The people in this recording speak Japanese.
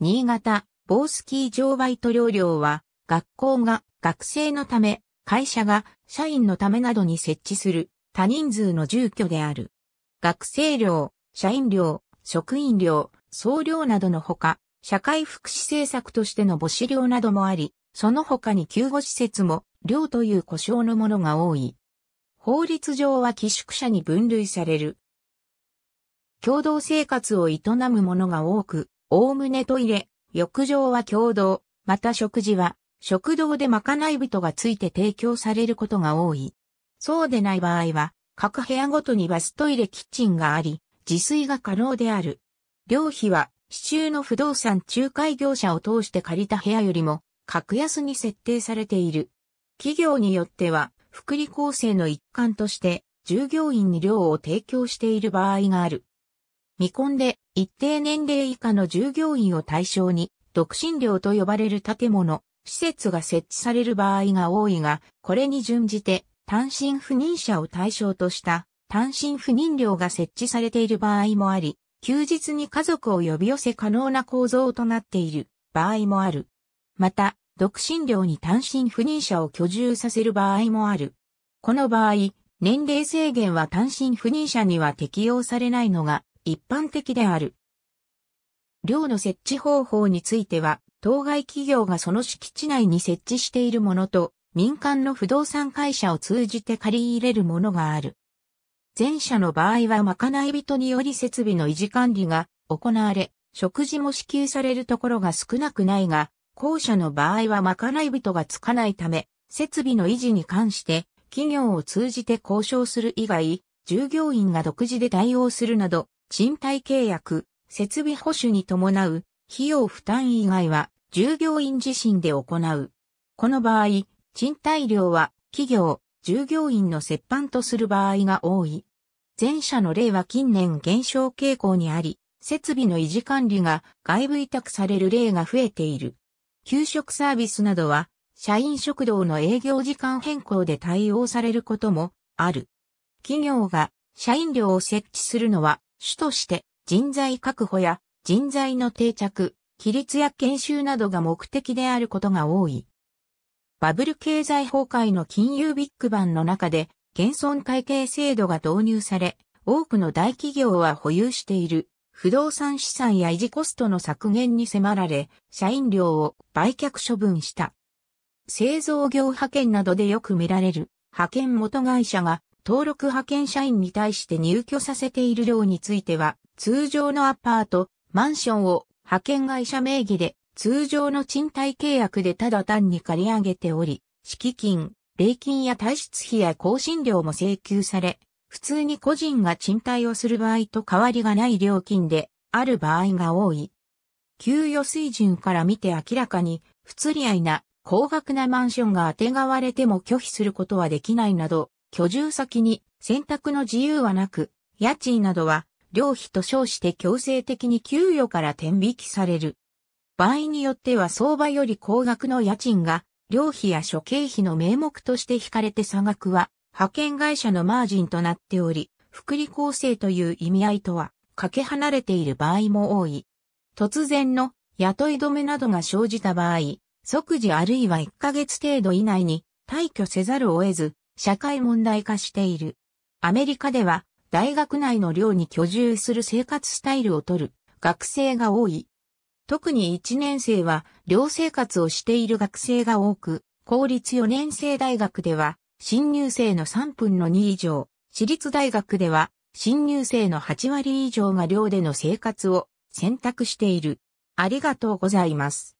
新潟、ースキー場バイト料料は、学校が学生のため、会社が社員のためなどに設置する多人数の住居である。学生寮、社員寮、職員寮、総寮などのほか、社会福祉政策としての母子寮などもあり、その他に救護施設も寮という故障のものが多い。法律上は寄宿舎に分類される。共同生活を営む者が多く、おおむねトイレ、浴場は共同、また食事は、食堂でまかない人がついて提供されることが多い。そうでない場合は、各部屋ごとにバストイレキッチンがあり、自炊が可能である。料費は、市中の不動産仲介業者を通して借りた部屋よりも、格安に設定されている。企業によっては、福利厚生の一環として、従業員に寮を提供している場合がある。未婚で一定年齢以下の従業員を対象に、独身寮と呼ばれる建物、施設が設置される場合が多いが、これに準じて単身赴任者を対象とした単身赴任寮が設置されている場合もあり、休日に家族を呼び寄せ可能な構造となっている場合もある。また、独身寮に単身赴任者を居住させる場合もある。この場合、年齢制限は単身赴任者には適用されないのが、一般的である。寮の設置方法については、当該企業がその敷地内に設置しているものと、民間の不動産会社を通じて借り入れるものがある。前者の場合はまかない人により設備の維持管理が行われ、食事も支給されるところが少なくないが、後者の場合はまかない人がつかないため、設備の維持に関して企業を通じて交渉する以外、従業員が独自で対応するなど、賃貸契約、設備保守に伴う費用負担以外は従業員自身で行う。この場合、賃貸料は企業、従業員の折半とする場合が多い。前者の例は近年減少傾向にあり、設備の維持管理が外部委託される例が増えている。給食サービスなどは、社員食堂の営業時間変更で対応されることもある。企業が社員寮を設置するのは主として人材確保や人材の定着、規律や研修などが目的であることが多い。バブル経済崩壊の金融ビッグバンの中で、現存会計制度が導入され、多くの大企業は保有している不動産資産や維持コストの削減に迫られ、社員料を売却処分した。製造業派遣などでよく見られる派遣元会社が登録派遣社員に対して入居させている量については、通常のアパート、マンションを派遣会社名義で、通常の賃貸契約でただ単に借り上げており、敷金、礼金や退出費や更新料も請求され、普通に個人が賃貸をする場合と変わりがない料金である場合が多い。給与水準から見て明らかに不釣り合いな高額なマンションが当てがわれても拒否することはできないなど、居住先に選択の自由はなく、家賃などは、料費と称して強制的に給与から転引きされる。場合によっては相場より高額の家賃が、寮費や諸経費の名目として引かれて差額は、派遣会社のマージンとなっており、福利厚生という意味合いとは、かけ離れている場合も多い。突然の雇い止めなどが生じた場合、即時あるいは1ヶ月程度以内に退去せざるを得ず、社会問題化している。アメリカでは大学内の寮に居住する生活スタイルをとる学生が多い。特に1年生は寮生活をしている学生が多く、公立4年生大学では新入生の3分の2以上、私立大学では新入生の8割以上が寮での生活を選択している。ありがとうございます。